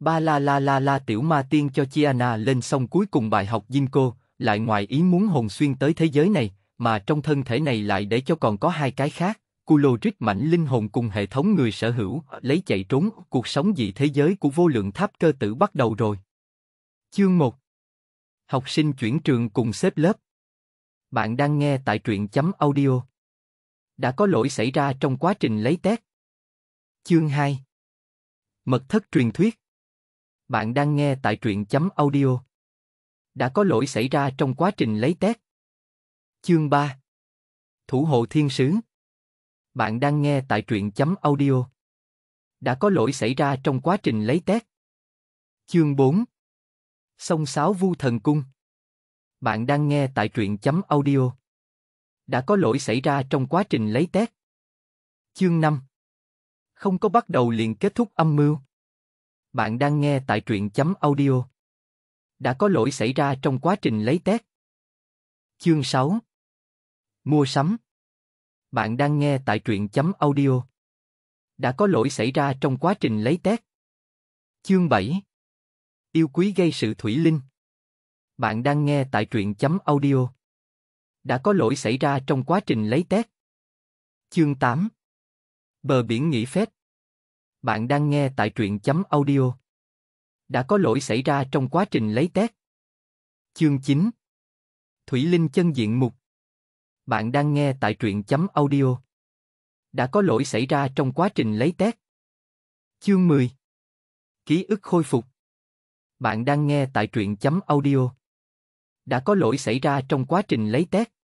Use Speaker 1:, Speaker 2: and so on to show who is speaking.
Speaker 1: Ba la la la la tiểu ma tiên cho Chiana lên xong cuối cùng bài học cô lại ngoài ý muốn hồn xuyên tới thế giới này, mà trong thân thể này lại để cho còn có hai cái khác, Kulo rít mảnh linh hồn cùng hệ thống người sở hữu, lấy chạy trốn, cuộc sống dị thế giới của vô lượng
Speaker 2: tháp cơ tử bắt đầu rồi. Chương 1 Học sinh chuyển trường cùng xếp lớp Bạn đang nghe tại truyện chấm audio. Đã có lỗi xảy ra trong quá trình lấy test. Chương 2 Mật thất truyền thuyết bạn đang nghe tại truyện chấm audio. Đã có lỗi xảy ra trong quá trình lấy test. Chương 3 Thủ hộ thiên sứ Bạn đang nghe tại truyện chấm audio. Đã có lỗi xảy ra trong quá trình lấy test. Chương 4 Sông Sáo Vu Thần Cung Bạn đang nghe tại truyện chấm audio. Đã có lỗi xảy ra trong quá trình lấy test. Chương 5 Không có bắt đầu liền kết thúc âm mưu bạn đang nghe tại truyện chấm audio. Đã có lỗi xảy ra trong quá trình lấy test. Chương 6 Mua sắm Bạn đang nghe tại truyện chấm audio. Đã có lỗi xảy ra trong quá trình lấy test. Chương 7 Yêu quý gây sự thủy linh Bạn đang nghe tại truyện chấm audio. Đã có lỗi xảy ra trong quá trình lấy test. Chương 8 Bờ biển nghỉ phép bạn đang nghe tại truyện chấm audio. Đã có lỗi xảy ra trong quá trình lấy test. Chương 9 Thủy Linh chân diện mục Bạn đang nghe tại truyện chấm audio. Đã có lỗi xảy ra trong quá trình lấy test. Chương 10 Ký ức khôi phục Bạn đang nghe tại truyện chấm audio. Đã có lỗi xảy ra trong quá trình lấy test.